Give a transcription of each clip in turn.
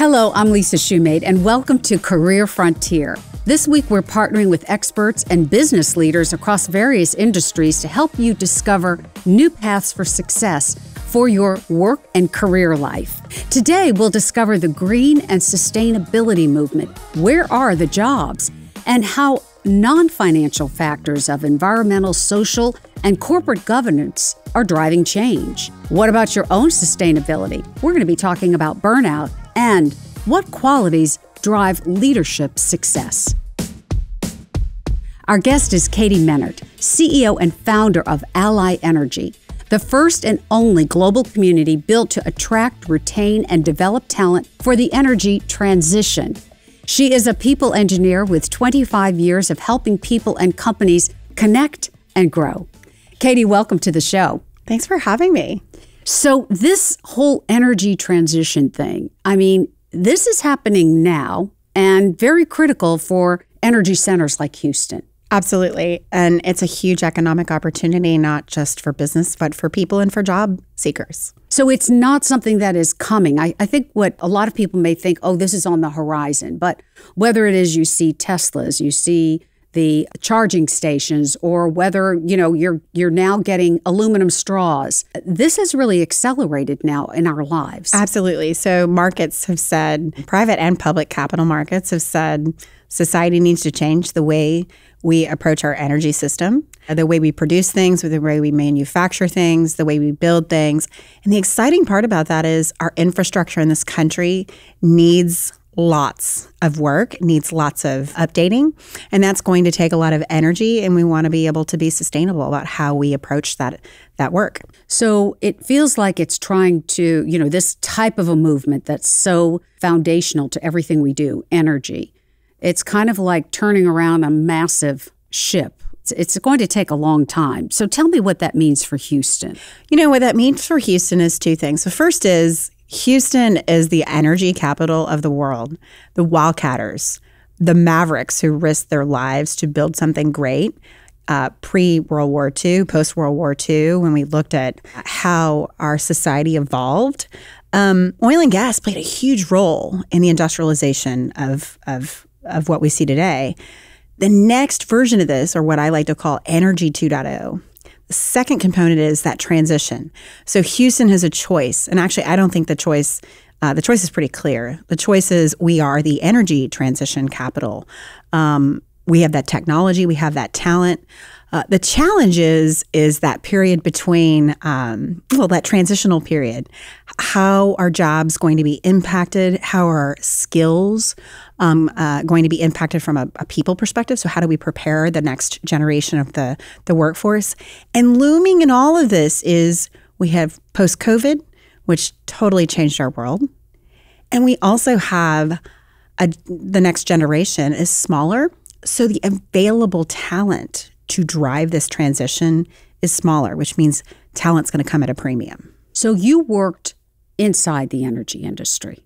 Hello, I'm Lisa Shoemate, and welcome to Career Frontier. This week, we're partnering with experts and business leaders across various industries to help you discover new paths for success for your work and career life. Today, we'll discover the green and sustainability movement. Where are the jobs? And how non financial factors of environmental, social, and corporate governance are driving change. What about your own sustainability? We're going to be talking about burnout and what qualities drive leadership success? Our guest is Katie Menard, CEO and founder of Ally Energy, the first and only global community built to attract, retain, and develop talent for the energy transition. She is a people engineer with 25 years of helping people and companies connect and grow. Katie, welcome to the show. Thanks for having me. So, this whole energy transition thing, I mean, this is happening now and very critical for energy centers like Houston. Absolutely. And it's a huge economic opportunity, not just for business, but for people and for job seekers. So it's not something that is coming. I, I, think what a lot of people may think, oh, this is on the horizon. But whether it is you see Teslas, you see the charging stations or whether you know you're you're now getting aluminum straws this has really accelerated now in our lives absolutely so markets have said private and public capital markets have said society needs to change the way we approach our energy system the way we produce things the way we manufacture things the way we build things and the exciting part about that is our infrastructure in this country needs lots of work, needs lots of updating, and that's going to take a lot of energy and we want to be able to be sustainable about how we approach that that work. So it feels like it's trying to, you know, this type of a movement that's so foundational to everything we do, energy. It's kind of like turning around a massive ship it's going to take a long time. So tell me what that means for Houston. You know, what that means for Houston is two things. The first is Houston is the energy capital of the world. The Wildcatters, the Mavericks who risked their lives to build something great. Uh, pre World War II, post World War II, when we looked at how our society evolved, um, oil and gas played a huge role in the industrialization of, of, of what we see today. The next version of this, or what I like to call Energy 2.0, second component is that transition. So Houston has a choice, and actually, I don't think the choice. Uh, the choice is pretty clear. The choice is we are the energy transition capital. Um, we have that technology. We have that talent. Uh, the challenge is is that period between um, well that transitional period how are jobs going to be impacted? How are skills um, uh, going to be impacted from a, a, people perspective? So, how do we prepare the next generation of the, the workforce? And looming in all of this is we have post COVID, which totally changed our world. And we also have a, the next generation is smaller. So, the available talent to drive this transition is smaller, which means talent's going to come at a premium. So, you worked inside the energy industry.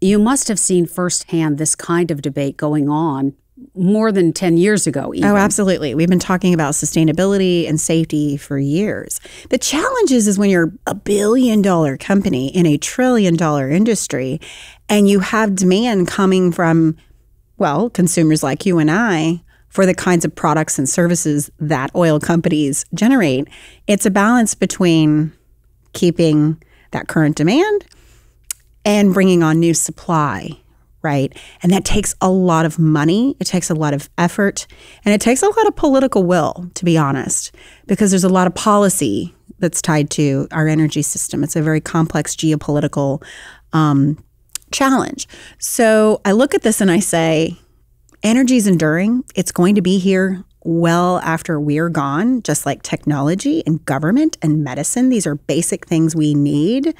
You must have seen firsthand this kind of debate going on more than 10 years ago. Oh, even. Oh, absolutely. We've been talking about sustainability and safety for years. The challenge is, is when you're a billion dollar company in a trillion dollar industry and you have demand coming from, well, consumers like you and I for the kinds of products and services that oil companies generate, it's a balance between keeping that current demand and bringing on new supply, right? And that takes a lot of money, it takes a lot of effort, and it takes a lot of political will, to be honest, because there's a lot of policy that's tied to our energy system. It's a very complex geopolitical um, challenge. So I look at this and I say, energy is enduring. It's going to be here well after we're gone, just like technology and government and medicine. These are basic things we need.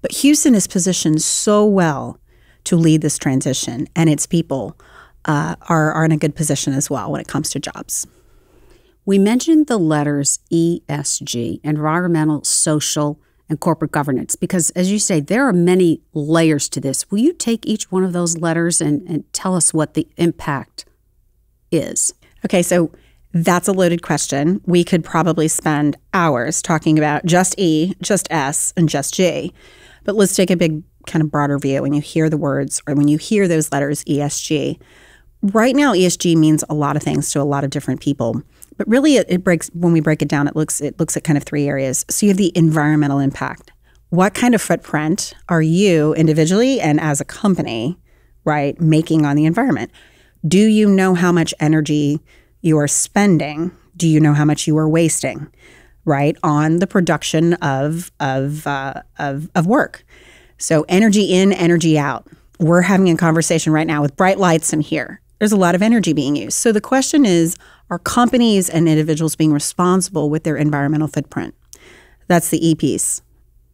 But Houston is positioned so well to lead this transition, and its people uh, are, are in a good position as well when it comes to jobs. We mentioned the letters ESG, environmental, social, and corporate governance, because as you say, there are many layers to this. Will you take each one of those letters and, and tell us what the impact is? Okay, so that's a loaded question. We could probably spend hours talking about just E, just S, and just G. But let's take a big kind of broader view when you hear the words or when you hear those letters ESG. Right now, ESG means a lot of things to a lot of different people. But really it, it breaks when we break it down, it looks it looks at kind of three areas. So you have the environmental impact. What kind of footprint are you individually and as a company, right, making on the environment? Do you know how much energy you are spending? Do you know how much you are wasting, right, on the production of of uh, of, of work? So energy in, energy out. We're having a conversation right now with bright lights in here. There's a lot of energy being used. So the question is, are companies and individuals being responsible with their environmental footprint? That's the E piece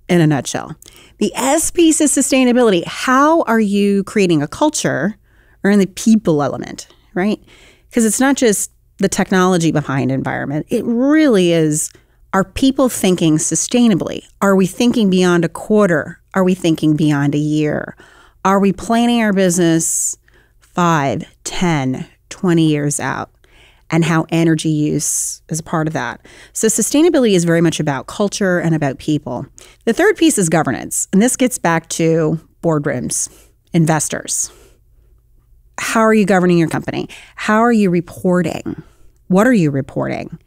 in a nutshell. The S piece is sustainability. How are you creating a culture are in the people element, right? Because it's not just the technology behind environment, it really is are people thinking sustainably? Are we thinking beyond a quarter? Are we thinking beyond a year? Are we planning our business five, ten, twenty years out? and how energy use is a part of that. So, sustainability is very much about culture and about people. The third piece is governance, and this gets back to boardrooms, investors, how are you governing your company? How are you reporting? What are you reporting?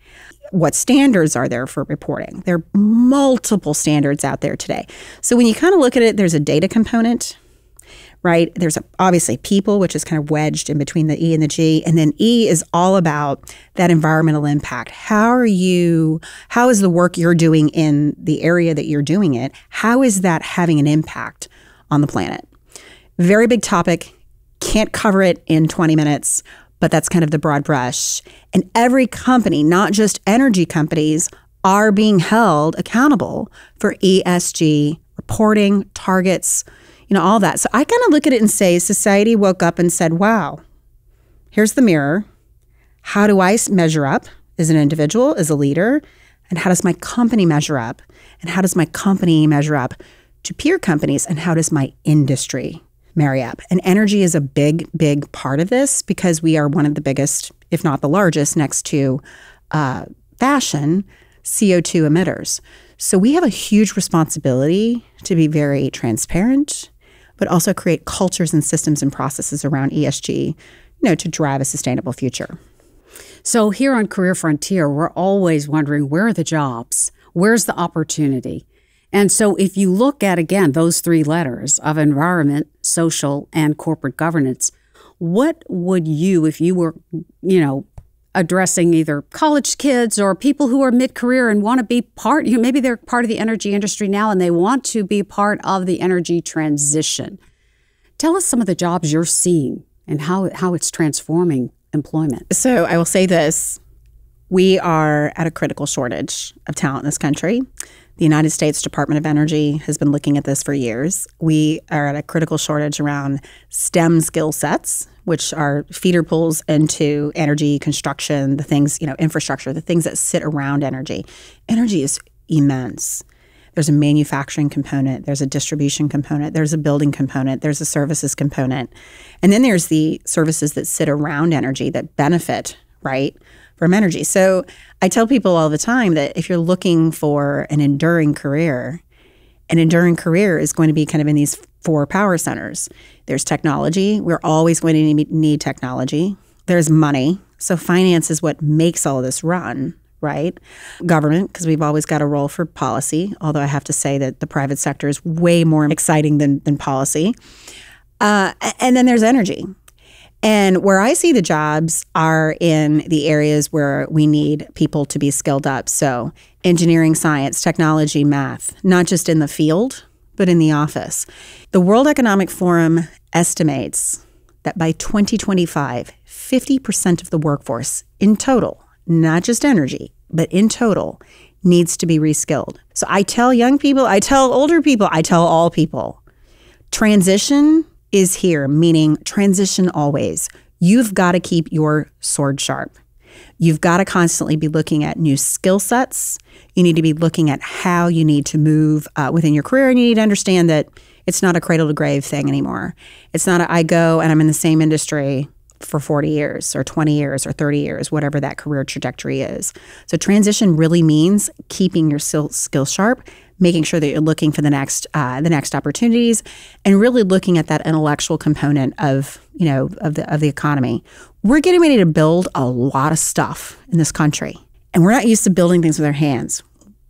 What standards are there for reporting? There are multiple standards out there today. So when you kind of look at it, there's a data component, right? There's a, obviously people, which is kind of wedged in between the E and the G. And then E is all about that environmental impact. How are you, how is the work you're doing in the area that you're doing it, how is that having an impact on the planet? Very big topic can't cover it in 20 minutes, but that's kind of the broad brush. And every company, not just energy companies, are being held accountable for ESG reporting, targets, you know, all that. So I kind of look at it and say society woke up and said, wow, here's the mirror. How do I measure up as an individual, as a leader? And how does my company measure up? And how does my company measure up to peer companies? And how does my industry marry And energy is a big, big part of this because we are one of the biggest, if not the largest, next to uh, fashion CO2 emitters. So we have a huge responsibility to be very transparent, but also create cultures and systems and processes around ESG, you know, to drive a sustainable future. So here on Career Frontier, we're always wondering where are the jobs? Where's the opportunity? And so, if you look at again those three letters of environment, social, and corporate governance, what would you, if you were, you know, addressing either college kids or people who are mid career and want to be part, you know, maybe they're part of the energy industry now and they want to be part of the energy transition. Tell us some of the jobs you're seeing and how, how it's transforming employment. So I will say this we are at a critical shortage of talent in this country. The United States Department of Energy has been looking at this for years. We are at a critical shortage around STEM skill sets, which are feeder pools into energy, construction, the things, you know, infrastructure, the things that sit around energy. Energy is immense. There's a manufacturing component, there's a distribution component, there's a building component, there's a services component. And then there's the services that sit around energy that benefit, right? from energy. So I tell people all the time that if you're looking for an enduring career, an enduring career is going to be kind of in these four power centers. There's technology. We're always going to need technology. There's money. So finance is what makes all this run, right? Government, because we've always got a role for policy, although I have to say that the private sector is way more exciting than, than policy. Uh, and then there's energy. And where I see the jobs are in the areas where we need people to be skilled up. So, engineering, science, technology, math, not just in the field, but in the office. The World Economic Forum estimates that by 2025, 50% of the workforce in total, not just energy, but in total, needs to be reskilled. So I tell young people, I tell older people, I tell all people transition is here, meaning transition always. You've got to keep your sword sharp. You've got to constantly be looking at new skill sets. You need to be looking at how you need to move uh, within your career, and you need to understand that it's not a cradle to grave thing anymore. It's not a, I go and I'm in the same industry for 40 years or 20 years or 30 years, whatever that career trajectory is. So transition really means keeping your skill sharp, making sure that you're looking for the next uh, the next opportunities, and really looking at that intellectual component of you know of the of the economy. We're getting ready to build a lot of stuff in this country, and we're not used to building things with our hands.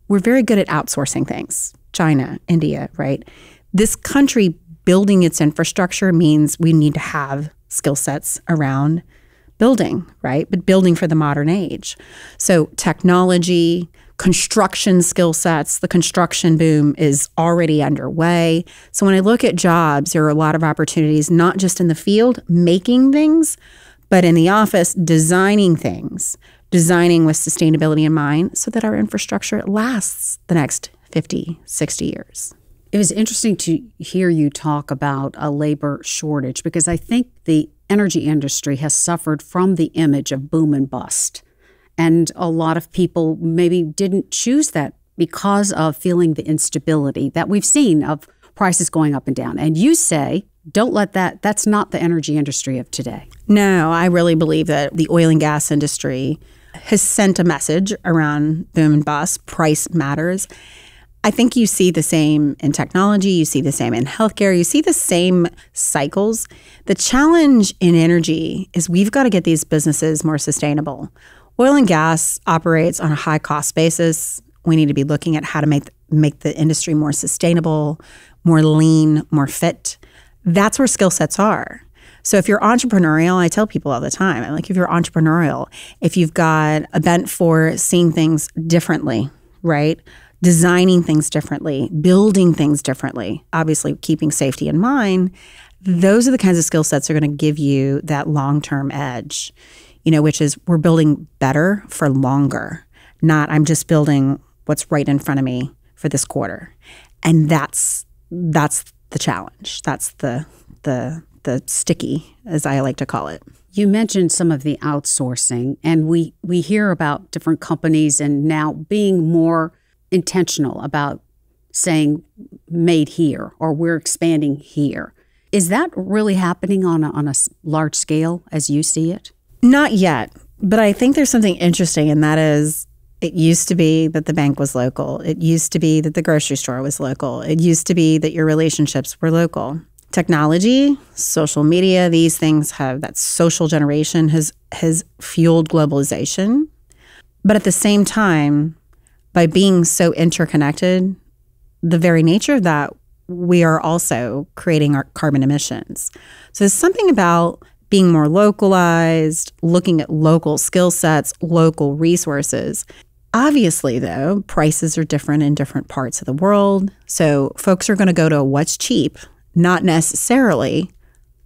We're very good at outsourcing things. China, India, right? This country building its infrastructure means we need to have skill sets around building, right? But building for the modern age. So technology, construction skill sets. The construction boom is already underway. So when I look at jobs, there are a lot of opportunities, not just in the field making things, but in the office designing things, designing with sustainability in mind so that our infrastructure lasts the next 50, 60 years. It was interesting to hear you talk about a labor shortage because I think the energy industry has suffered from the image of boom and bust and a lot of people maybe didn't choose that because of feeling the instability that we've seen of prices going up and down. And you say, don't let that, that's not the energy industry of today. No, I really believe that the oil and gas industry has sent a message around boom and bust, price matters. I think you see the same in technology, you see the same in healthcare, you see the same cycles. The challenge in energy is we've got to get these businesses more sustainable. Oil and gas operates on a high cost basis. We need to be looking at how to make make the industry more sustainable, more lean, more fit. That's where skill sets are. So if you're entrepreneurial, I tell people all the time, I'm like, if you're entrepreneurial, if you've got a bent for seeing things differently, right? Designing things differently, building things differently, obviously keeping safety in mind, those are the kinds of skill sets that are going to give you that long term edge you know, which is we're building better for longer, not I'm just building what's right in front of me for this quarter. And that's that's the challenge. That's the the the sticky, as I like to call it. You mentioned some of the outsourcing, and we we hear about different companies and now being more intentional about saying made here or we're expanding here. Is that really happening on a, on a large scale as you see it? Not yet, but I think there's something interesting, and that is it used to be that the bank was local. It used to be that the grocery store was local. It used to be that your relationships were local. Technology, social media, these things have that social generation has has fueled globalization. But at the same time, by being so interconnected, the very nature of that, we are also creating our carbon emissions. So there's something about being more localized, looking at local skill sets, local resources. Obviously, though, prices are different in different parts of the world. So folks are going to go to what's cheap, not necessarily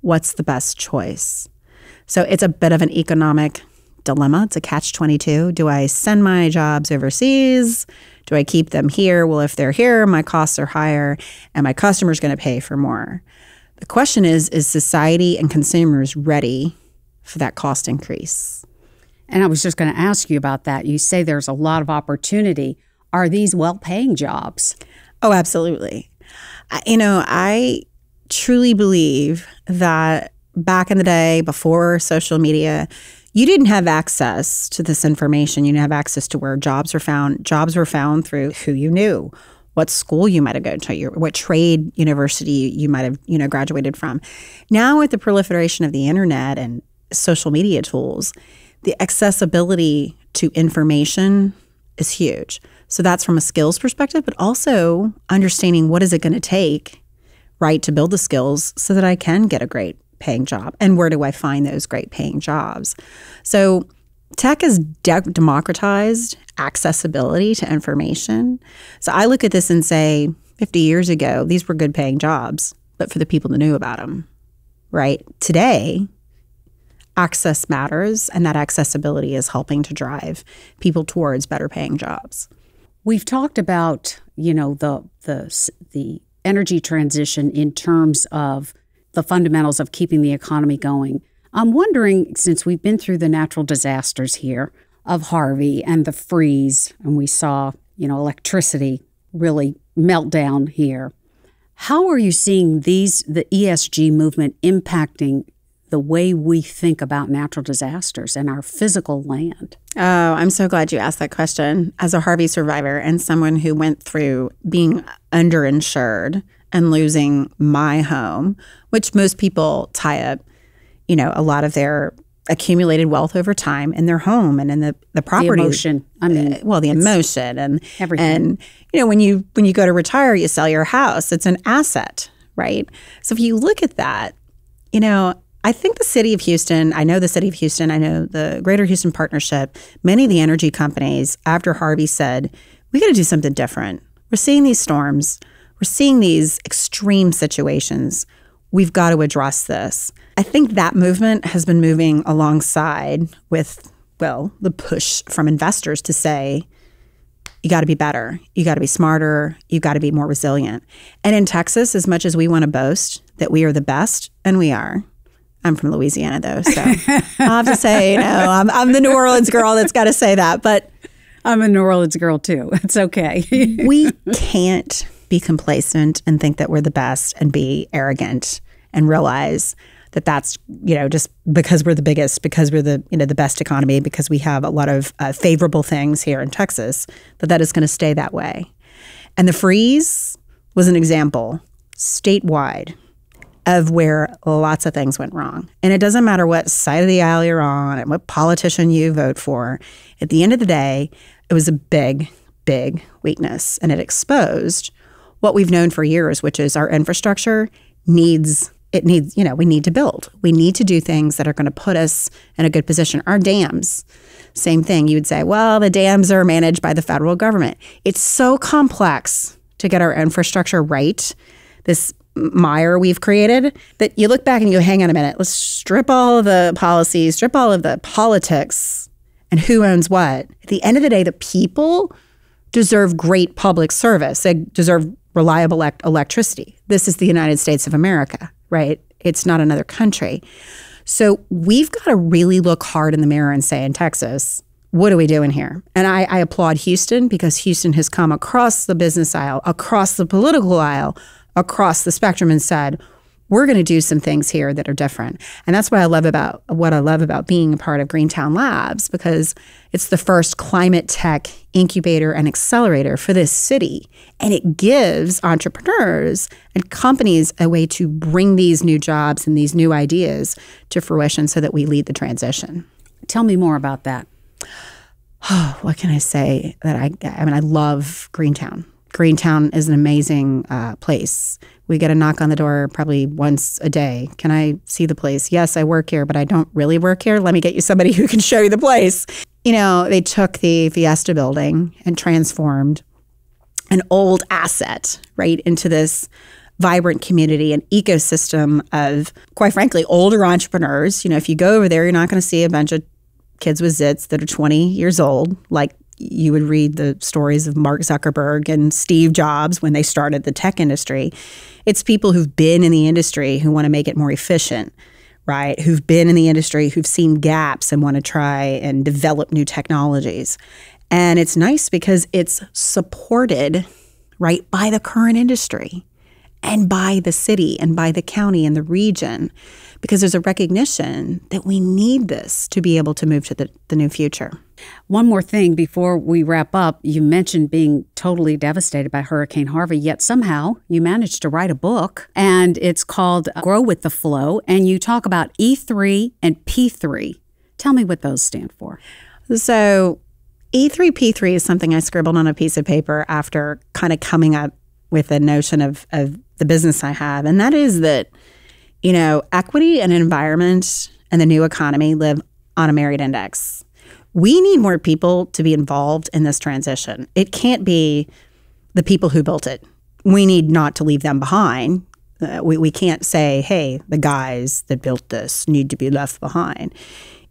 what's the best choice. So it's a bit of an economic dilemma. It's a catch 22. Do I send my jobs overseas? Do I keep them here? Well, if they're here, my costs are higher and my customer's going to pay for more. The question is is society and consumers ready for that cost increase? And I was just going to ask you about that. You say there's a lot of opportunity. Are these well paying jobs? Oh, absolutely. You know, I truly believe that back in the day before social media, you didn't have access to this information. You didn't have access to where jobs were found. Jobs were found through who you knew, what school you might have gone to, your, what trade university you might have you know graduated from. Now with the proliferation of the internet and social media tools, the accessibility to information is huge. So that's from a skills perspective, but also understanding what is it going to take, right, to build the skills so that I can get a great paying job and where do I find those great paying jobs. So tech is de democratized accessibility to information. So I look at this and say, 50 years ago, these were good paying jobs, but for the people that knew about them, right? Today, access matters, and that accessibility is helping to drive people towards better paying jobs. We've talked about, you know, the the the energy transition in terms of the fundamentals of keeping the economy going. I'm wondering, since we've been through the natural disasters here, of Harvey and the freeze, and we saw, you know, electricity really meltdown here. How are you seeing these the ESG movement impacting the way we think about natural disasters and our physical land? Oh, I'm so glad you asked that question. As a Harvey survivor and someone who went through being underinsured and losing my home, which most people tie up, you know, a lot of their accumulated wealth over time in their home and in the the property. The emotion, I mean, uh, well, the emotion and everything. And you know, when you when you go to retire, you sell your house. It's an asset, right? So if you look at that, you know, I think the city of Houston. I know the city of Houston. I know the Greater Houston Partnership. Many of the energy companies after Harvey said, "We got to do something different. We're seeing these storms. We're seeing these extreme situations." we've got to address this. I think that movement has been moving alongside with, well, the push from investors to say, you got to be better, you got to be smarter, you got to be more resilient. And in Texas, as much as we want to boast that we are the best, and we are, I'm from Louisiana though, so I'll have to say, you know, I'm, I'm the New Orleans girl that's got to say that. But I'm a New Orleans girl too. It's okay. we can't be complacent and think that we're the best and be arrogant and realize that that's you know just because we're the biggest because we're the you know the best economy because we have a lot of uh, favorable things here in texas that that is going to stay that way and the freeze was an example statewide of where lots of things went wrong and it doesn't matter what side of the aisle you're on and what politician you vote for at the end of the day it was a big big weakness and it exposed what we've known for years which is our infrastructure needs it needs, you know, we need to build. We need to do things that are going to put us in a good position. Our dams, same thing. You would say, well, the dams are managed by the federal government. It's so complex to get our infrastructure right. This mire we've created that you look back and you go, hang on a minute, let's strip all of the policies, strip all of the politics and who owns what. At the end of the day, the people deserve great public service. They deserve reliable electricity. This is the United States of America right? It's not another country. So we've got to really look hard in the mirror and say, in Texas, what are we doing here? And I, I, applaud Houston because Houston has come across the business aisle, across the political aisle, across the spectrum and said, we're going to do some things here that are different. And that's what I love about what I love about being a part of Greentown Labs because it's the first climate tech incubator and accelerator for this city. And it gives entrepreneurs and companies a way to bring these new jobs and these new ideas to fruition so that we lead the transition. Tell me more about that. Oh, what can I say that I I mean I love Greentown. Greentown is an amazing uh, place we get a knock on the door probably once a day. Can I see the place? Yes, I work here, but I don't really work here. Let me get you somebody who can show you the place. You know, they took the Fiesta building and transformed an old asset, right, into this vibrant community and ecosystem of, quite frankly, older entrepreneurs. You know, if you go over there, you're not going to see a bunch of kids with zits that are 20 years old, like you would read the stories of Mark Zuckerberg and Steve Jobs when they started the tech industry. It's people who've been in the industry who want to make it more efficient, right? Who've been in the industry, who've seen gaps and want to try and develop new technologies. And it's nice because it's supported, right, by the current industry and by the city and by the county and the region because there's a recognition that we need this to be able to move to the, the new future. One more thing before we wrap up. You mentioned being totally devastated by Hurricane Harvey, yet somehow you managed to write a book, and it's called Grow with the Flow. And you talk about E3 and P3. Tell me what those stand for. So, E3P3 is something I scribbled on a piece of paper after kind of coming up with a notion of, of the business I have. And that is that you know, equity and environment and the new economy live on a married index. We need more people to be involved in this transition. It can't be the people who built it. We need not to leave them behind. Uh, we, we can't say, hey, the guys that built this need to be left behind.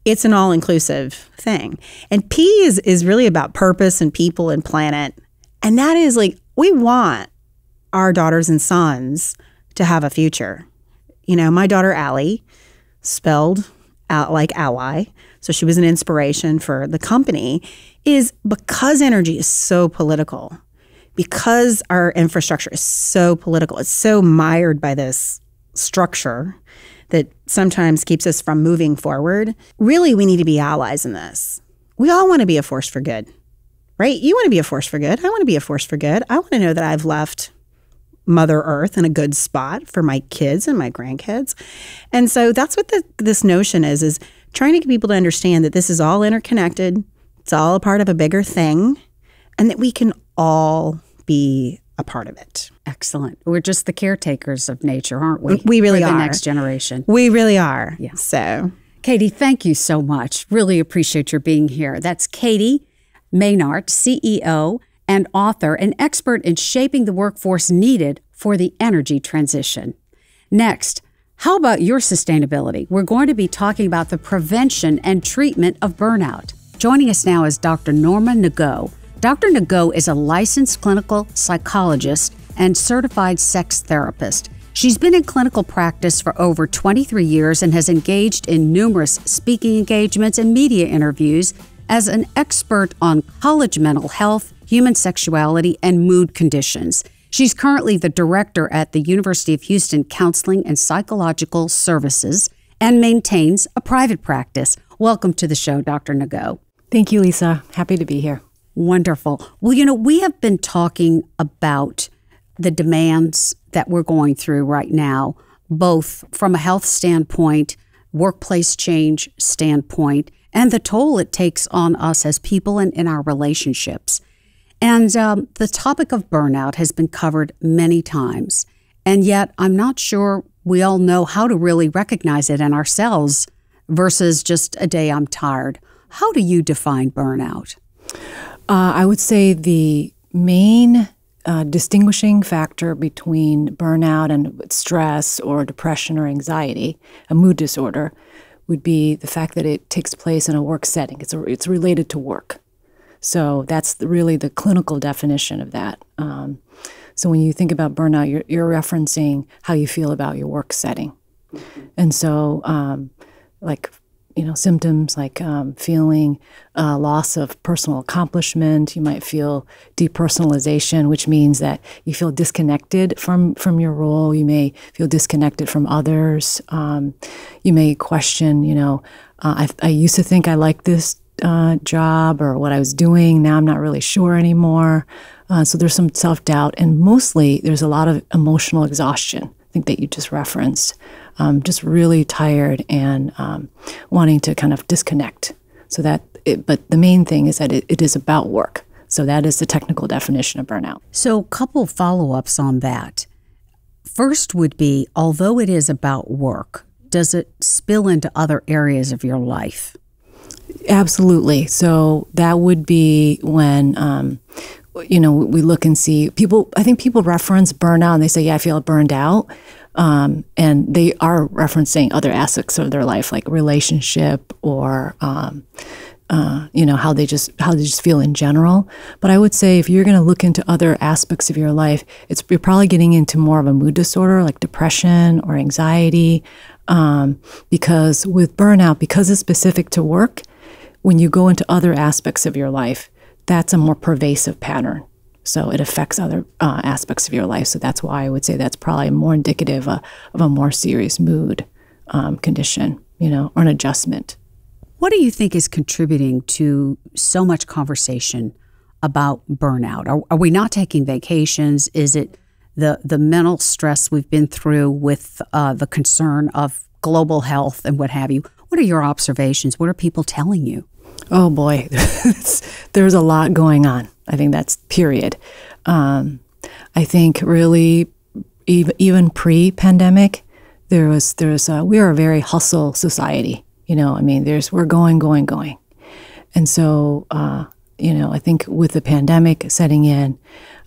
It's an all inclusive thing. And P is, is really about purpose and people and planet. And that is like, we want our daughters and sons to have a future. You know, my daughter Allie, spelled out like ally, so she was an inspiration for the company, is because energy is so political, because our infrastructure is so political, it's so mired by this structure that sometimes keeps us from moving forward. Really, we need to be allies in this. We all want to be a force for good, right? You want to be a force for good. I want to be a force for good. I want to know that I've left Mother Earth in a good spot for my kids and my grandkids. And so that's what the, this notion is: is trying to get people to understand that this is all interconnected. It's all a part of a bigger thing, and that we can all be a part of it. Excellent. We're just the caretakers of nature, aren't we? We really are are. The next generation. We really are. Yeah. So, Katie, thank you so much. Really appreciate your being here. That's Katie Maynard, CEO and author, an expert in shaping the workforce needed for the energy transition. Next, how about your sustainability? We're going to be talking about the prevention and treatment of burnout. Joining us now is Dr. Norma Nago. Dr. Nago is a licensed clinical psychologist and certified sex therapist. She's been in clinical practice for over 23 years and has engaged in numerous speaking engagements and media interviews as an expert on college mental health human sexuality, and mood conditions. She's currently the director at the University of Houston Counseling and Psychological Services and maintains a private practice. Welcome to the show, Dr. Nago. Thank you, Lisa. Happy to be here. Wonderful. Well, you know, we have been talking about the demands that we're going through right now, both from a health standpoint, workplace change standpoint, and the toll it takes on us as people and in our relationships. And um, the topic of burnout has been covered many times. And yet, I'm not sure we all know how to really recognize it in ourselves versus just a day I'm tired. How do you define burnout? Uh, I would say the main uh, distinguishing factor between burnout and stress or depression or anxiety, a mood disorder, would be the fact that it takes place in a work setting. It's, a, it's related to work. So that's really the clinical definition of that. Um, so when you think about burnout, you're, you're, referencing how you feel about your work setting. And so, um, like, you know, symptoms like um, feeling uh, loss of personal accomplishment. You might feel depersonalization, which means that you feel disconnected from from your role. You may feel disconnected from others. Um, you may question, you know, uh, I, I used to think I liked this uh, job or what I was doing. Now I'm not really sure anymore. Uh, so there's some self doubt, and mostly there's a lot of emotional exhaustion. I think that you just referenced, um, just really tired and um, wanting to kind of disconnect. So that, it, but the main thing is that it, it is about work. So that is the technical definition of burnout. So couple follow ups on that. First would be, although it is about work, does it spill into other areas of your life? Absolutely. So that would be when, um, you know, we look and see people. I think people reference burnout and they say, yeah, I feel burned out. Um, and they are referencing other aspects of their life, like relationship or, um, uh, you know, how they just how they just feel in general. But I would say if you're going to look into other aspects of your life, it's you're probably getting into more of a mood disorder like depression or anxiety, um, because with burnout, because it's specific to work, when you go into other aspects of your life, that's a more pervasive pattern. So it affects other uh, aspects of your life. So that's why I would say that's probably more indicative uh, of a more serious mood um, condition, you know, or an adjustment. What do you think is contributing to so much conversation about burnout? Are, are we not taking vacations? Is it the the mental stress we've been through with uh, the concern of global health and what have you? What are your observations? What are people telling you? Oh boy, there's a lot going on. I think that's period. Um, I think really, ev even pre-pandemic, there was there's a, we are a very hustle society. You know, I mean, there's we're going, going, going, and so uh, you know, I think with the pandemic setting in,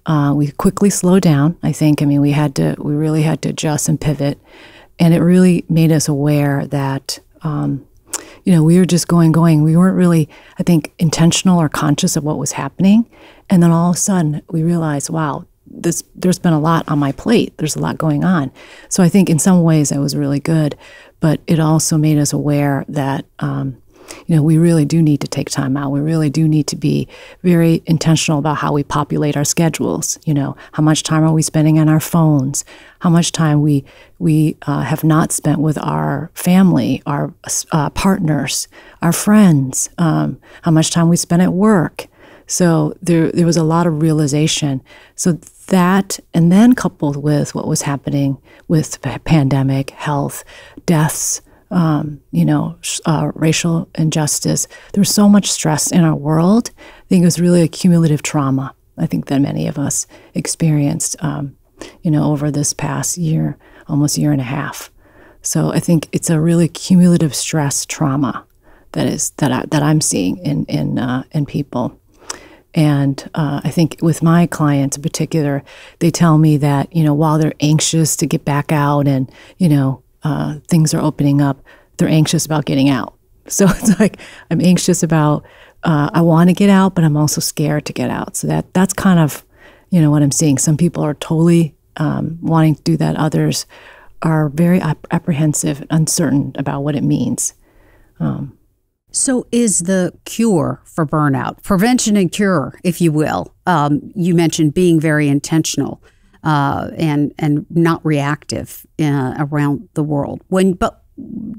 uh, we quickly slowed down. I think I mean we had to we really had to adjust and pivot, and it really made us aware that. Um, you know, we were just going, going. We weren't really, I think, intentional or conscious of what was happening. And then all of a sudden, we realized, wow, this, there's been a lot on my plate. There's a lot going on. So I think in some ways it was really good, but it also made us aware that um, you know, we really do need to take time out. We really do need to be very intentional about how we populate our schedules. You know, how much time are we spending on our phones? How much time we we uh, have not spent with our family, our uh, partners, our friends? Um, how much time we spend at work? So there there was a lot of realization. So that and then coupled with what was happening with pandemic health deaths um, you know, uh, racial injustice. There was so much stress in our world. I think it was really a cumulative trauma. I think that many of us experienced, um, you know, over this past year, almost year and a half. So I think it's a really cumulative stress trauma that is that I, that I'm seeing in in uh, in people. And uh, I think with my clients in particular, they tell me that you know while they're anxious to get back out and you know uh, things are opening up, they're anxious about getting out. So it's like I'm anxious about uh, I want to get out, but I'm also scared to get out. So that that's kind of you know what I'm seeing. Some people are totally um, wanting to do that. Others are very ap apprehensive, uncertain about what it means. Um, so, is the cure for burnout, prevention and cure, if you will? Um, you mentioned being very intentional uh, and and not reactive uh, around the world. When but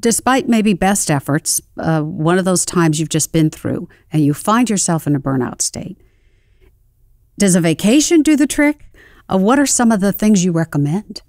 despite maybe best efforts, uh, one of those times you've just been through and you find yourself in a burnout state. Does a vacation do the trick? Uh, what are some of the things you recommend?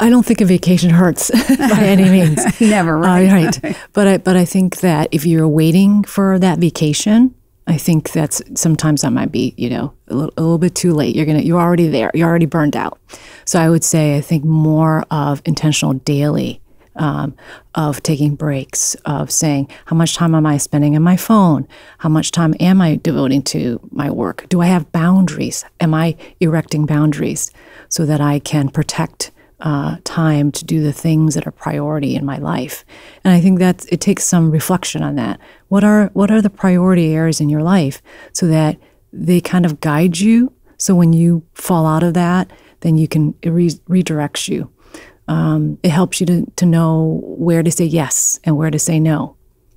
I don't think a vacation hurts by any means. Never, right? Uh, right. But I, but I think that if you're waiting for that vacation, I think that's sometimes that might be, you know, a little, a little bit too late. You're going to, you're already there. You're already burned out. So I would say, I think more of intentional daily, um, of taking breaks, of saying, how much time am I spending on my phone? How much time am I devoting to my work? Do I have boundaries? Am I erecting boundaries so that I can protect uh, time to do the things that are priority in my life. And I think that it takes some reflection on that. What are what are the priority areas in your life so that they kind of guide you. So when you fall out of that, then you can it re redirects you. Um, it helps you to, to know where to say yes and where to say no,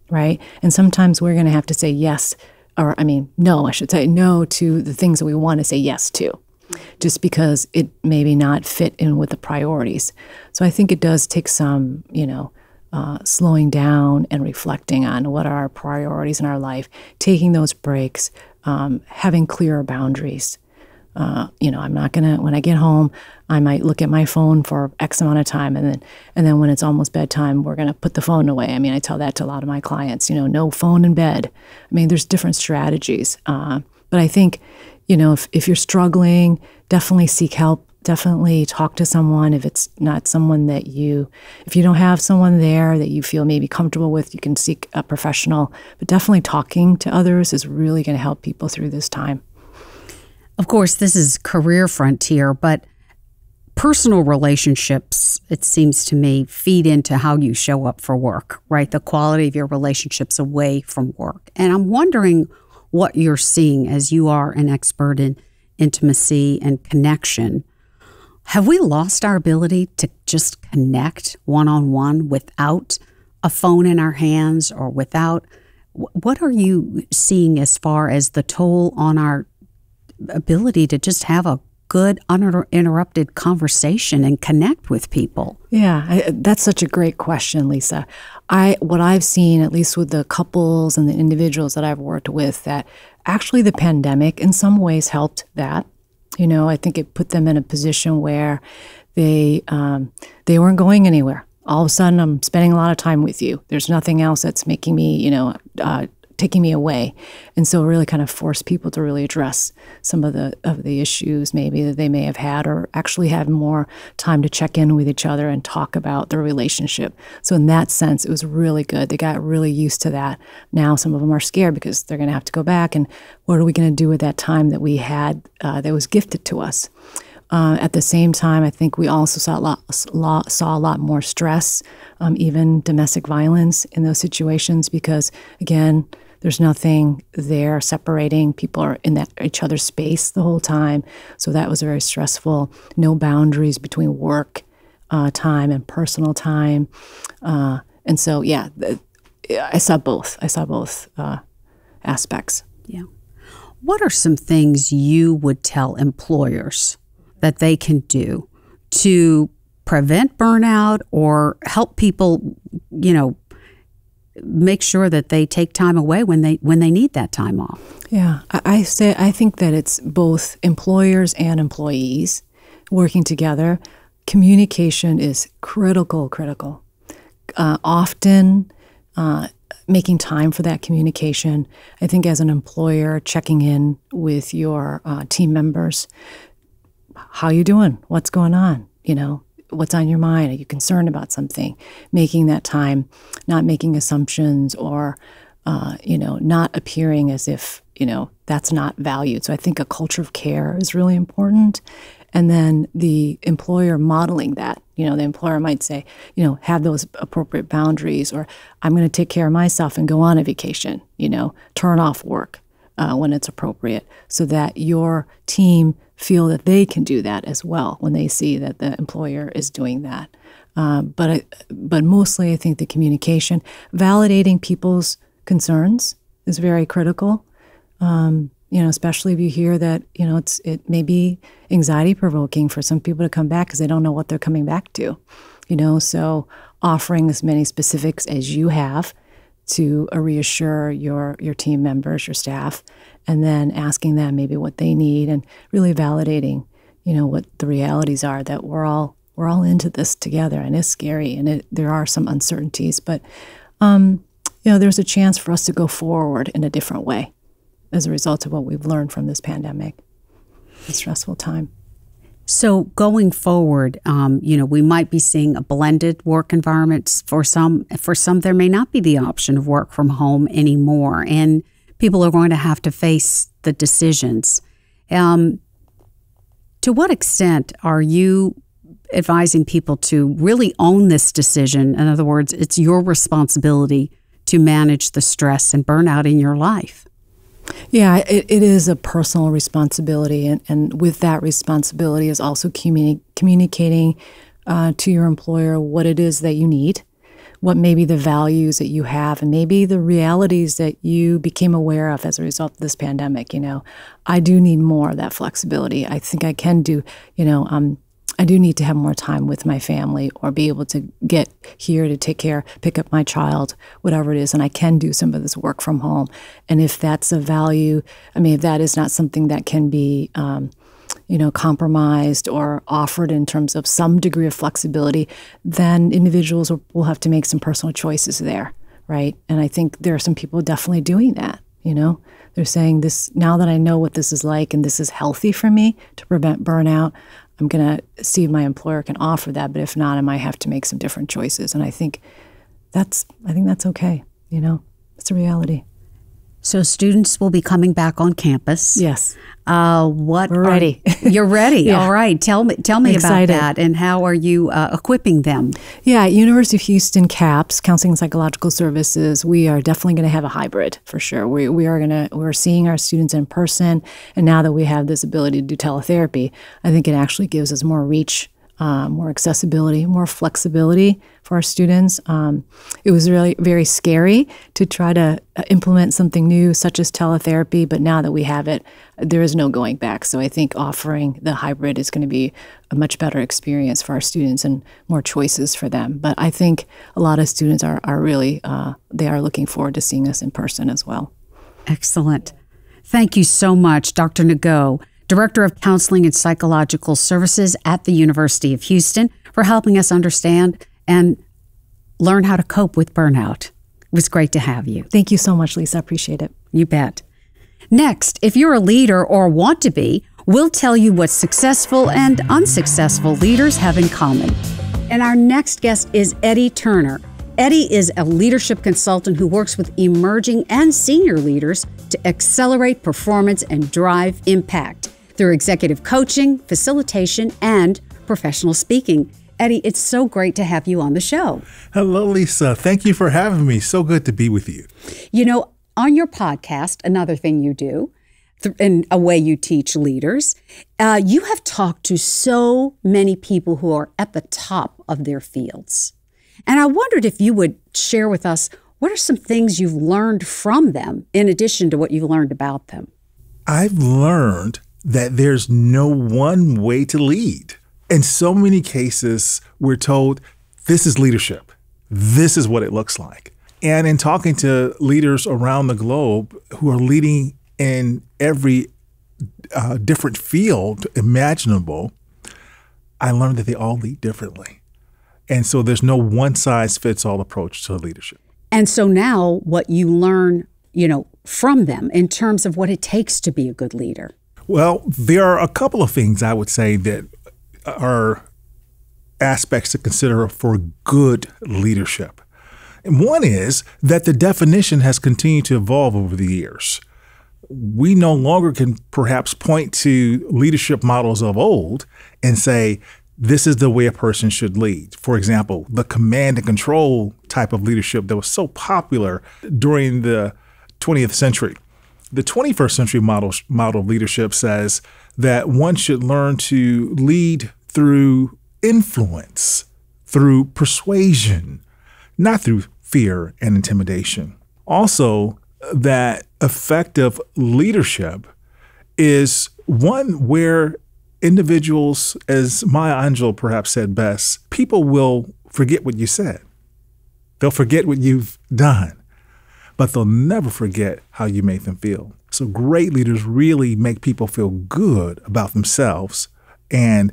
right? And sometimes we're going to have to say yes, or I mean, no, I should say no to the things that we want to say yes to just because it maybe not fit in with the priorities. So I think it does take some, you know, uh, slowing down and reflecting on what are our priorities in our life, taking those breaks, um, having clearer boundaries. Uh, you know, I'm not gonna. When I get home, I might look at my phone for X amount of time, and then and then when it's almost bedtime, we're gonna put the phone away. I mean, I tell that to a lot of my clients. You know, no phone in bed. I mean, there's different strategies. Uh, but I think, you know, if, if you're struggling, definitely seek help. Definitely talk to someone if it's not someone that you, if you don't have someone there that you feel maybe comfortable with, you can seek a professional. But definitely talking to others is really going to help people through this time. Of course, this is career frontier, but personal relationships, it seems to me, feed into how you show up for work, right? The quality of your relationships away from work. And I'm wondering what you're seeing as you are an expert in intimacy and connection. Have we lost our ability to just connect one on one without a phone in our hands or without? What are you seeing as far as the toll on our ability to just have a good, uninterrupted conversation and connect with people? Yeah, I, that's such a great question, Lisa. I what I've seen, at least with the couples and the individuals that I've worked with, that actually the pandemic in some ways helped that. You know, I think it put them in a position where they um, they weren't going anywhere all of a sudden I'm spending a lot of time with you. There's nothing else that's making me, you know, uh, taking me away and so really kind of force people to really address some of the of the issues maybe that they may have had or actually have more time to check in with each other and talk about their relationship so in that sense it was really good they got really used to that now some of them are scared because they're going to have to go back and what are we going to do with that time that we had uh, that was gifted to us uh, at the same time, I think we also saw a lot, saw a lot more stress, um, even domestic violence in those situations, because again, there's nothing there separating. People are in that each other's space the whole time. So that was very stressful. No boundaries between work uh, time and personal time. Uh, and so, yeah, I saw both. I saw both uh, aspects. Yeah. What are some things you would tell employers that they can do to prevent burnout or help people, you know, make sure that they take time away when they when they need that time off. Yeah, I, I say I think that it's both employers and employees working together. Communication is critical, critical. Uh, often, uh, making time for that communication. I think as an employer, checking in with your uh, team members, how you doing? What's going on? You know, what's on your mind? Are you concerned about something? Making that time, not making assumptions or, uh, you know, not appearing as if, you know, that's not valued. So I think a culture of care is really important. And then the employer modeling that, you know, the employer might say, you know, have those appropriate boundaries or I'm going to take care of myself and go on a vacation, you know, turn off work. Uh, when it's appropriate, so that your team feel that they can do that as well when they see that the employer is doing that. Uh, but I, but mostly, I think the communication, validating people's concerns, is very critical. Um, you know, especially if you hear that you know it's it may be anxiety provoking for some people to come back because they don't know what they're coming back to. You know, so offering as many specifics as you have to reassure your your team members, your staff, and then asking them maybe what they need and really validating, you know, what the realities are that we're all we're all into this together and it's scary and it, there are some uncertainties, but um, you know, there's a chance for us to go forward in a different way as a result of what we've learned from this pandemic, a stressful time. So going forward, um, you know, we might be seeing a blended work environment for some. For some, there may not be the option of work from home anymore, and people are going to have to face the decisions. Um, to what extent are you advising people to really own this decision? In other words, it's your responsibility to manage the stress and burnout in your life. Yeah, it, it is a personal responsibility. And, and with that responsibility is also communi communicating uh, to your employer what it is that you need what maybe the values that you have and maybe the realities that you became aware of as a result of this pandemic. You know, I do need more of that flexibility. I think I can do, you know, um, I do need to have more time with my family or be able to get here to take care, pick up my child, whatever it is. And I can do some of this work from home. And if that's a value, I mean, if that is not something that can be, um, you know, compromised or offered in terms of some degree of flexibility, then individuals will have to make some personal choices there, right? And I think there are some people definitely doing that, you know? They're saying this now that I know what this is like and this is healthy for me to prevent burnout, I'm going to see if my employer can offer that, but if not, I might have to make some different choices. And I think that's I think that's okay, you know. It's a reality. So students will be coming back on campus. Yes. Uh, what We're ready? Are, you're ready. yeah. All right. Tell me. Tell me Excited. about that. And how are you uh, equipping them? Yeah, University of Houston CAPS Counseling and Psychological Services. We are definitely going to have a hybrid for sure. We we are going to we're seeing our students in person, and now that we have this ability to do teletherapy, I think it actually gives us more reach um, more accessibility, more flexibility for our students. Um, it was really very scary to try to uh, implement something new, such as teletherapy, but now that we have it, there is no going back. So I think offering the hybrid is going to be a much better experience for our students and more choices for them. But I think a lot of students are, are really, uh, they are looking forward to seeing us in person as well. Excellent. Thank you so much, Dr. Nago. Director of Counseling and Psychological Services at the University of Houston, for helping us understand and learn how to cope with burnout. It was great to have you. Thank you so much, Lisa. Appreciate it. You bet. Next, if you're a leader or want to be, we'll tell you what successful and unsuccessful leaders have in common. And our next guest is Eddie Turner. Eddie is a leadership consultant who works with emerging and senior leaders to accelerate performance and drive impact through executive coaching, facilitation, and professional speaking. Eddie, it's so great to have you on the show. Hello, Lisa. Thank you for having me. So good to be with you. You know, on your podcast, another thing you do, in a way you teach leaders, uh, you have talked to so many people who are at the top of their fields. And I wondered if you would share with us what are some things you've learned from them in addition to what you've learned about them? I've learned that there's no one way to lead. In so many cases, we're told this is leadership, this is what it looks like. And in talking to leaders around the globe who are leading in every uh, different field imaginable, I learned that they all lead differently. And so there's no one size fits all approach to leadership. And so now what you learn, you know, from them in terms of what it takes to be a good leader. Well, there are a couple of things I would say that are aspects to consider for good leadership. And one is that the definition has continued to evolve over the years. We no longer can perhaps point to leadership models of old and say this is the way a person should lead. For example, the command and control type of leadership that was so popular during the 20th century. The 21st century model, model of leadership says that one should learn to lead through influence, through persuasion, not through fear and intimidation. Also, that effective leadership is one where individuals, as Maya Angelou perhaps said best, people will forget what you said. They'll forget what you've done, but they'll never forget how you made them feel. So great leaders really make people feel good about themselves and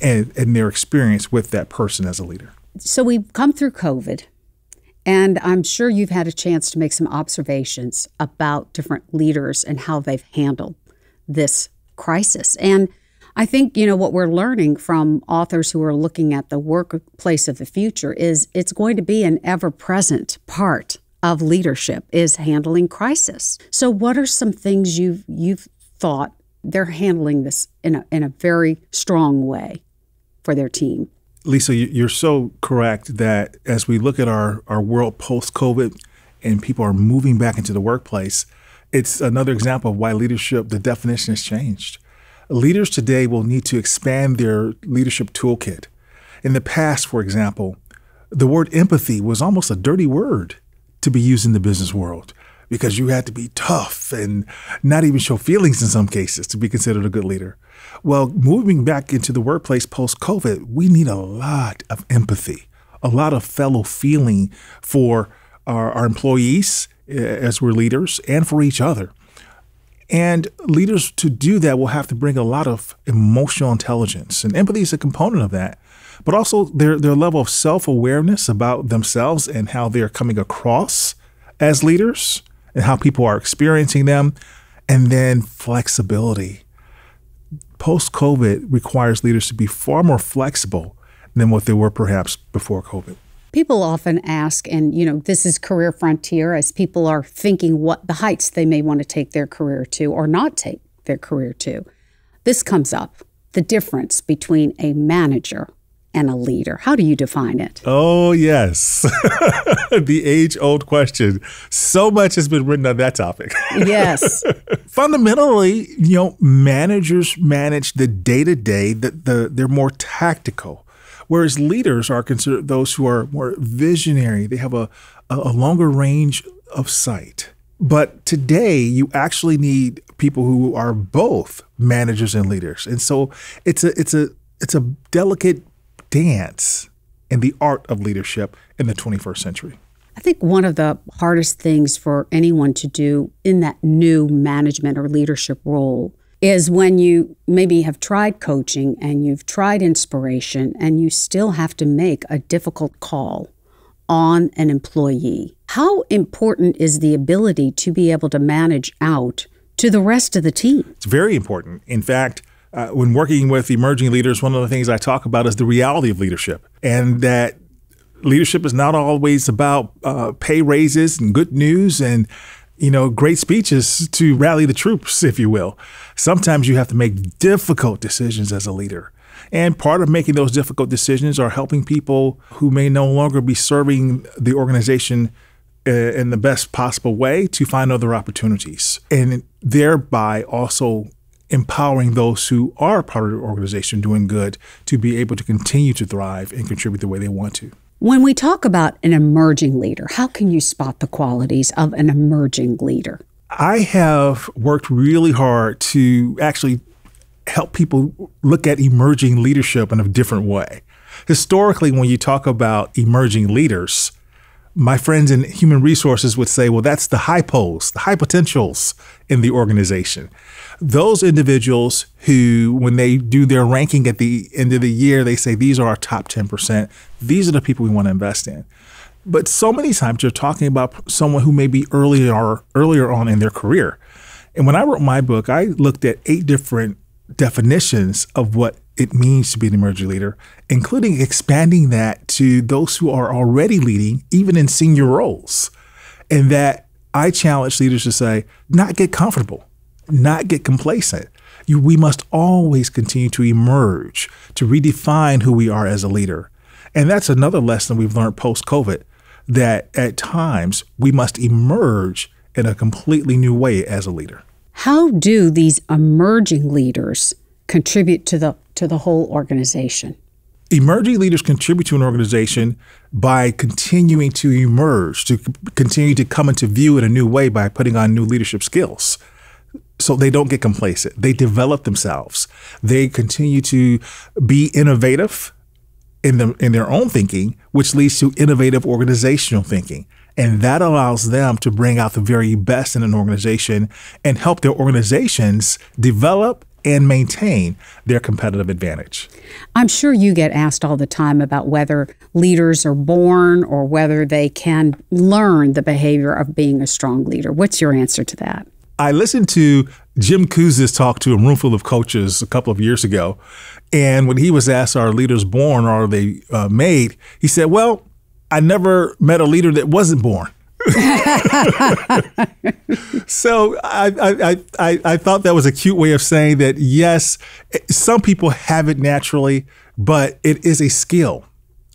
and, and their experience with that person as a leader. So we've come through COVID. And I'm sure you've had a chance to make some observations about different leaders and how they've handled this crisis. And I think, you know, what we're learning from authors who are looking at the workplace of the future is it's going to be an ever present part of leadership is handling crisis. So what are some things you've you've thought they're handling this in a, in a very strong way for their team? Lisa, you're so correct that as we look at our, our world post COVID and people are moving back into the workplace, it's another example of why leadership, the definition has changed leaders today will need to expand their leadership toolkit. In the past, for example, the word empathy was almost a dirty word to be used in the business world because you had to be tough and not even show feelings in some cases to be considered a good leader. Well, moving back into the workplace post COVID, we need a lot of empathy, a lot of fellow feeling for our, our employees eh, as we're leaders and for each other. And leaders to do that will have to bring a lot of emotional intelligence, and empathy is a component of that, but also their, their level of self awareness about themselves and how they're coming across as leaders and how people are experiencing them, and then flexibility. Post COVID requires leaders to be far more flexible than what they were perhaps before COVID. People often ask, and you know, this is career frontier as people are thinking what the heights they may want to take their career to or not take their career to. This comes up the difference between a manager and a leader. How do you define it? Oh, yes. the age old question. So much has been written on that topic. yes. Fundamentally, you know, managers manage the day to day, the, they're more tactical Whereas leaders are considered those who are more visionary, they have a, a longer range of sight. But today, you actually need people who are both managers and leaders. And so it's a, it's a, it's a delicate dance in the art of leadership in the 21st century. I think one of the hardest things for anyone to do in that new management or leadership role is when you maybe have tried coaching and you've tried inspiration and you still have to make a difficult call on an employee. How important is the ability to be able to manage out to the rest of the team? It's very important. In fact, uh, when working with emerging leaders, one of the things I talk about is the reality of leadership and that leadership is not always about uh, pay raises and good news and you know, great speeches to rally the troops, if you will. Sometimes you have to make difficult decisions as a leader. And part of making those difficult decisions are helping people who may no longer be serving the organization eh, in the best possible way to find other opportunities and thereby also empowering those who are part of the organization doing good to be able to continue to thrive and contribute the way they want to. When we talk about an emerging leader, how can you spot the qualities of an emerging leader? I have worked really hard to actually help people look at emerging leadership in a different way. Historically, when you talk about emerging leaders, my friends in human resources would say, well, that's the high poles, the high potentials in the organization. Those individuals who, when they do their ranking at the end of the year, they say, these are our top 10%. These are the people we want to invest in. But so many times you're talking about someone who may be earlier earlier on in their career. And when I wrote my book, I looked at eight different definitions of what it means to be an emerging leader, including expanding that to those who are already leading, even in senior roles. And that I challenge leaders to say, not get comfortable, not get complacent. You, we must always continue to emerge, to redefine who we are as a leader. And that's another lesson we've learned post COVID that at times we must emerge in a completely new way as a leader. How do these emerging leaders contribute to the to the whole organization? Emerging leaders contribute to an organization by continuing to emerge, to continue to come into view in a new way by putting on new leadership skills. So they don't get complacent. They develop themselves. They continue to be innovative in them, in their own thinking, which leads to innovative organizational thinking. And that allows them to bring out the very best in an organization and help their organizations develop and maintain their competitive advantage. I'm sure you get asked all the time about whether leaders are born or whether they can learn the behavior of being a strong leader. What's your answer to that? I listened to Jim Kuz's talk to a room full of coaches a couple of years ago, and when he was asked, are leaders born or are they uh, made? He said, well, I never met a leader that wasn't born. so I, I, I, I thought that was a cute way of saying that, yes, some people have it naturally, but it is a skill.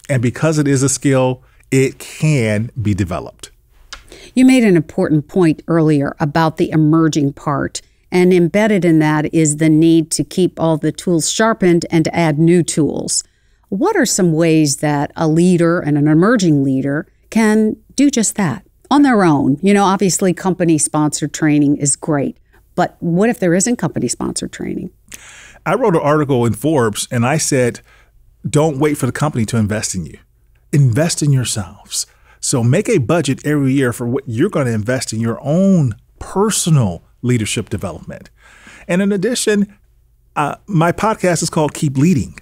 And because it is a skill, it can be developed. You made an important point earlier about the emerging part and embedded in that is the need to keep all the tools sharpened and to add new tools. What are some ways that a leader and an emerging leader can do just that on their own? You know, obviously, company sponsored training is great, but what if there isn't company sponsored training? I wrote an article in Forbes and I said, don't wait for the company to invest in you, invest in yourselves. So make a budget every year for what you're going to invest in your own personal leadership development. And in addition, uh, my podcast is called Keep Leading,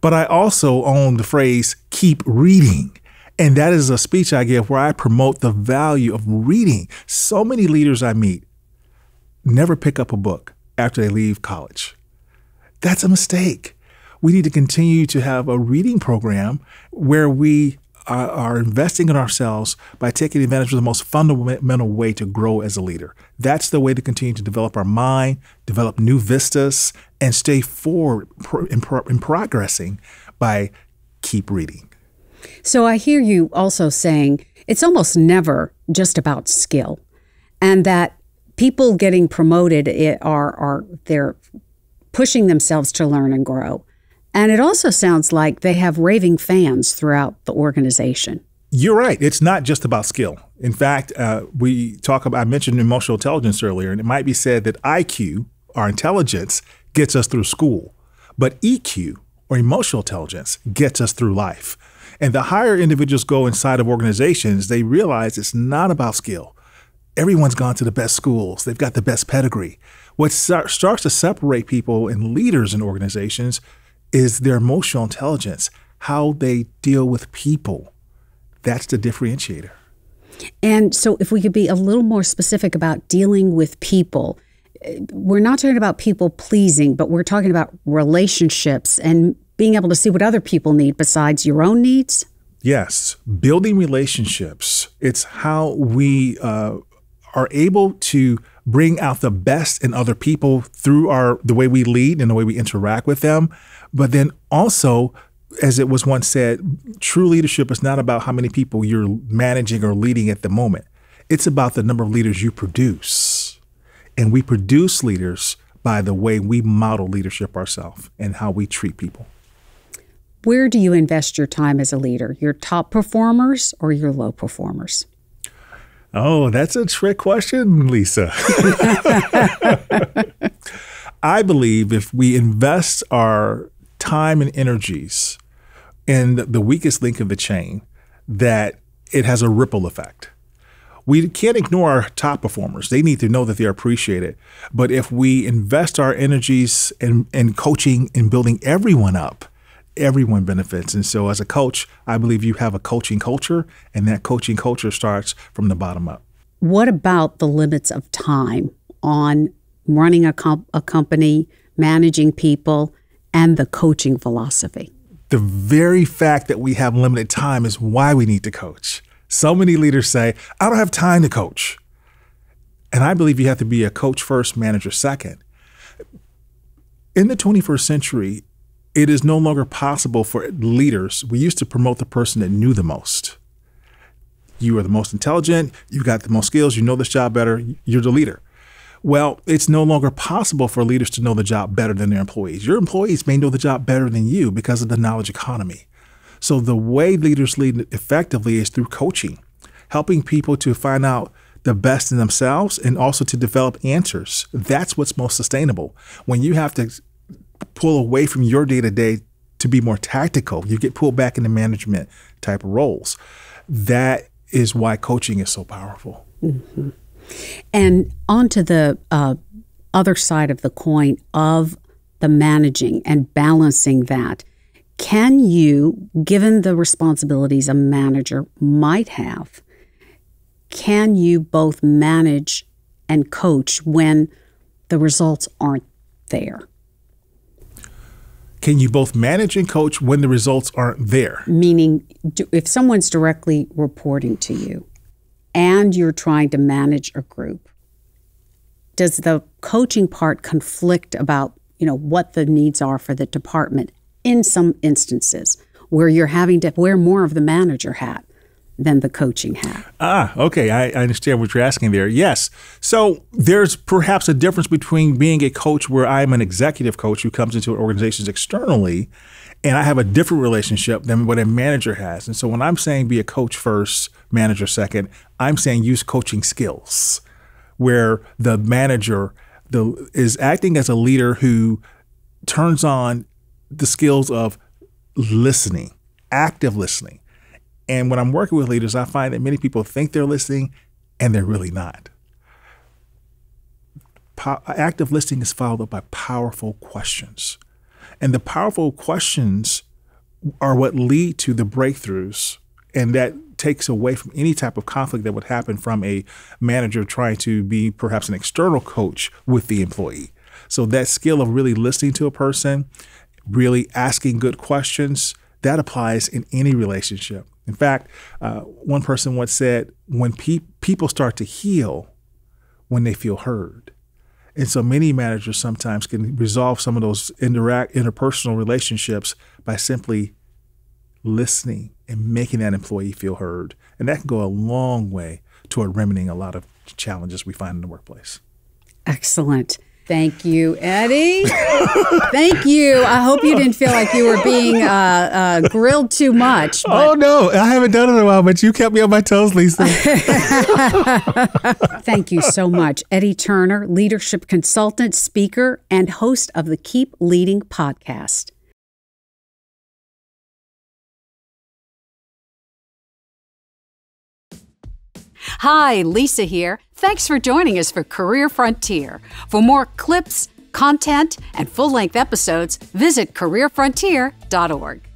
but I also own the phrase Keep Reading. And that is a speech I give where I promote the value of reading. So many leaders I meet never pick up a book after they leave college. That's a mistake. We need to continue to have a reading program where we are, are investing in ourselves by taking advantage of the most fundamental way to grow as a leader. That's the way to continue to develop our mind, develop new vistas, and stay forward in, pro in progressing by keep reading. So I hear you also saying it's almost never just about skill, and that people getting promoted are are they're pushing themselves to learn and grow. And it also sounds like they have raving fans throughout the organization. You're right. It's not just about skill. In fact, uh, we talk about, I mentioned emotional intelligence earlier, and it might be said that IQ, our intelligence, gets us through school, but EQ, or emotional intelligence, gets us through life. And the higher individuals go inside of organizations, they realize it's not about skill. Everyone's gone to the best schools, they've got the best pedigree. What starts to separate people and leaders in organizations is their emotional intelligence, how they deal with people. That's the differentiator. And so, if we could be a little more specific about dealing with people, we're not talking about people pleasing, but we're talking about relationships and being able to see what other people need besides your own needs. Yes, building relationships. It's how we uh, are able to bring out the best in other people through our the way we lead and the way we interact with them. But then also, as it was once said, true leadership is not about how many people you're managing or leading at the moment. It's about the number of leaders you produce. And we produce leaders by the way we model leadership ourselves and how we treat people. Where do you invest your time as a leader? Your top performers or your low performers? Oh, that's a trick question, Lisa. I believe if we invest our time and energies in the weakest link of the chain, that it has a ripple effect. We can't ignore our top performers. They need to know that they're appreciated. But if we invest our energies in, in coaching and building everyone up, everyone benefits. And so, as a coach, I believe you have a coaching culture, and that coaching culture starts from the bottom up. What about the limits of time on running a, comp a company, managing people, and the coaching philosophy? The very fact that we have limited time is why we need to coach. So many leaders say, I don't have time to coach. And I believe you have to be a coach first, manager second. In the 21st century, it is no longer possible for leaders. We used to promote the person that knew the most. You are the most intelligent, you got the most skills, you know this job better, you're the leader. Well, it's no longer possible for leaders to know the job better than their employees. Your employees may know the job better than you because of the knowledge economy. So, the way leaders lead effectively is through coaching, helping people to find out the best in themselves and also to develop answers. That's what's most sustainable. When you have to pull away from your day to day to be more tactical. You get pulled back into management type roles. That is why coaching is so powerful. Mm-hmm. And onto the uh, other side of the coin of the managing and balancing that. Can you, given the responsibilities a manager might have, can you both manage and coach when the results aren't there? Can you both manage and coach when the results aren't there? Meaning, if someone's directly reporting to you and you're trying to manage a group, does the coaching part conflict about you know what the needs are for the department in some instances where you're having to wear more of the manager hat than the coaching had. Ah, okay. I, I, understand what you're asking there. Yes. So there's perhaps a difference between being a coach where I'm an executive coach who comes into organizations externally and I have a different relationship than what a manager has. And so when I'm saying be a coach first, manager second, I'm saying use coaching skills where the manager the, is acting as a leader who turns on the skills of listening, active listening and when I'm working with leaders, I find that many people think they're listening and they're really not. Po- active listening is followed up by powerful questions. And the powerful questions are what lead to the breakthroughs. And that takes away from any type of conflict that would happen from a manager trying to be perhaps an external coach with the employee. So that skill of really listening to a person, really asking good questions, that applies in any relationship. In fact, uh, one person once said, when pe- people start to heal when they feel heard. And so many managers sometimes can resolve some of those interact interpersonal relationships by simply listening and making that employee feel heard. And that can go a long way toward remedying a lot of challenges we find in the workplace. Excellent. Thank you, Eddie. Thank you. I hope you didn't feel like you were being uh, uh, grilled too much. Oh, no. I haven't done it in a while, but you kept me on my toes, Lisa. Thank you so much. Eddie Turner, leadership consultant, speaker, and host of the Keep Leading podcast. Hi, Lisa here. Thanks for joining us for Career Frontier. For more clips, content, and full length episodes, visit careerfrontier.org.